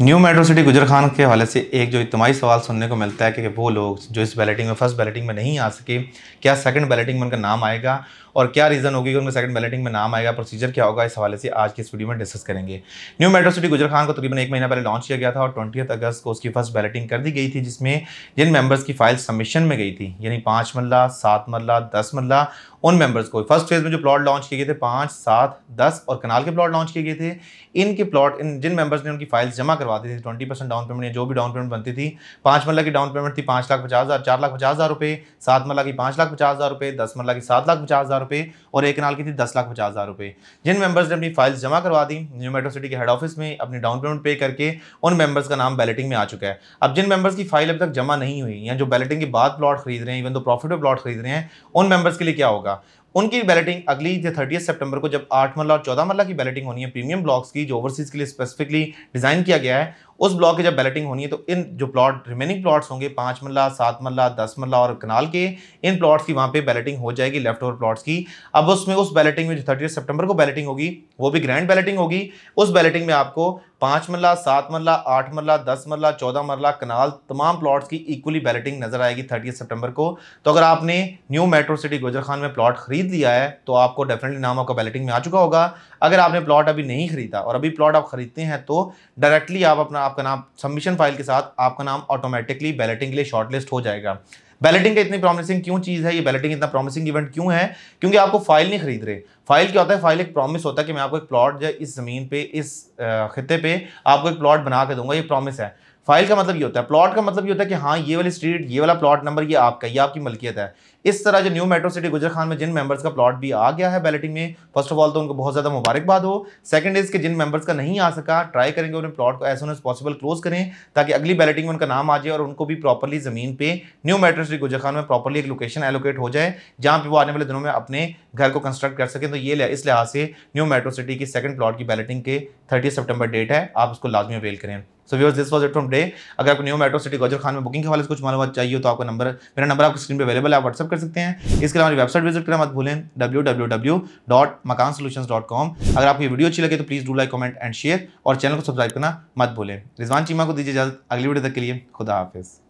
new metro city गुजर खान के हवाले से एक जो इतमाही सवाल सुनने को मिलता है कि वो लोग जो इस बैलेटिंग में फर्स्ट बैलेटिंग में नहीं आ सके क्या सेकंड बैलेटिंग में उनका नाम आएगा और क्या रीज़न होगी कि उनका सेकंड बैलेटिंग में नाम आएगा प्रोसीजर क्या होगा इस हवाले से आज की इस वीडियो में डिस्कस करेंगे न्यू मेट्रो सिटी गुजर खान को तकरीबन एक महीना पहले लॉन्च किया गया था और ट्वेंटी अगस्त को उसकी फर्स्ट बैलेटिंग कर दी गई थी जिसमें जिन मेम्बर्स की फाइल सबमिशन में गई थी यानी पाँच मरला सात मरला दस मरला उन मेंबर्स को फर्स्ट फेज में जो प्लॉट लॉन्च किए गए थे पाँच सात दस और कनाल के प्लॉट लॉन्च किए गए थे इनके प्लॉट इन जिन मेंबर्स ने उनकी फाइल्स जमा दी थी ट्वेंटी परसेंट डाउन पेमेंट या जो भी डाउन पेमेंट बनती थी पाँच मरला की डाउन पेमेंट थी पाँच लाख पचास हज़ार चार लाख पचास हज़ार रुपये सात मरला की पाँच लाख पचास हज़ार रुपये दस मरला की सात लाख पचास हज़ार रुपये और एक कनाल की थी दस लाख पचास हज़ार रुपये जिन मेंबर्स ने अपनी फाइल्स जमा करवा दी न्यू मेट्रो सिटी के हेड ऑफिस में अपनी डाउन पेमेंट पे करके उन मेंबर्स का नाम बैलेटिंग में आ चुका है अब जिन मेंबर्स की फाइल अब तक जमा नहीं हुई या जो बैलेटिंग के बाद प्लॉट खरीद रहे हैं इवन तो प्रॉफिट पर प्लॉट खरीद रहे हैं उन मेंबर्स के लिए क्या होगा होगा उनकी बैलेटिंग अगली थर्टी सितंबर को जब आठ मरला और चौदह मरला की बैलेटिंग होनी है प्रीमियम ब्लॉक्स की जो ओवरसीज के लिए स्पेसिफिकली डिज़ाइन किया गया है उस ब्लॉक की जब बैलेटिंग होनी है तो इन जो प्लॉट रिमेनिंग प्लॉट्स होंगे पाँच मल्ला सात मल्ला दस मल्ला और कनाल के इन प्लॉट्स की वहाँ पे बैलेटिंग हो जाएगी लेफ्ट ओवर प्लॉट्स की अब उसमें उस बैलेटिंग में जो थर्टी सितंबर को बैलेटिंग होगी वो भी ग्रैंड बैलेटिंग होगी उस बैलेटिंग में आपको पाँच मरला सात मरला आठ मरला दस मरला चौदह मरला कनाल तमाम प्लॉट्स की इक्वली बैलेटिंग नजर आएगी थर्टी सितंबर को तो अगर आपने न्यू मेट्रो सिटी गुजर खान में प्लॉट खरीद लिया है तो आपको डेफिनेटली नाम आपका बैलेटिंग में आ चुका होगा अगर आपने प्लॉट अभी नहीं खरीदा और अभी प्लॉट आप खरीदते हैं तो डायरेक्टली आप अपना आपका नाम सबमिशन फाइल के साथ आपका नाम ऑटोमेटिकली बैलेटिंग के लिए शॉर्टलिस्ट हो जाएगा बैलेटिंग का इतनी प्रॉमिसिंग क्यों चीज़ है ये बैलेटिंग इतना प्रॉमिसिंग इवेंट क्यों है क्योंकि आपको फाइल नहीं खरीद रहे फाइल क्या होता है फाइल एक प्रॉमिस होता है कि मैं आपको एक प्लॉट जो इस ज़मीन पे इस खत्े पे आपको एक प्लॉट बना के दूंगा ये प्रॉमिस है फाइल का मतलब ये होता है प्लॉट का मतलब ये होता है कि हाँ ये वाली स्ट्रीट ये वाला प्लॉट नंबर ये आपका ये आपकी मलकियत है इस तरह जो न्यू मेट्रो सिटी गुजर खान में जिन मेंबर्स का प्लॉट भी आ गया है बैलेटिंग में फर्स्ट ऑफ ऑल तो उनको बहुत ज़्यादा मुबारकबाद हो सेकंड इज़ के जिन मेंबर्स का नहीं आ सका ट्राई करेंगे उन्हें प्लॉट को as soon as possible close करें ताकि अगली बैलेटिंग में उनका नाम आ जाए और उनको भी प्रॉपरली ज़मीन पर न्यू मेट्रो सिटी गुजर खान में प्रॉपरली एक लोकेशन एलोकेट हो जाए जहाँ पर वो आने वाले दिनों में अपने घर को कंस्ट्रक्ट कर सकें तो तो ये इस लिहाज से न्यू मेट्रो सिटी की सेकंड प्लॉट की बैलेटिंग के थर्टी सितंबर डेट है आप उसको लाजमी अवेल करें so viewers this was it from day अगर आपको न्यू मेट्रो सिटी गजर खान में बुकिंग के हवाले से कुछ मालूम चाहिए तो आपका नंबर मेरा नंबर आपकी स्क्रीन पे अवेलेबल है आप व्हाट्सअप कर सकते हैं इसके अलावा हमारी वेबसाइट विजिट करना मत भूलें W W W dot Makaan solution dot com अगर आपकी वीडियो अच्छी लगे तो please do like comment and share और चैनल को सब्सक्राइब करना मत भूलें रिजवान चीमा को दीजिए इजाजत अगली वीडियो तक के लिए खुदा हाफिज़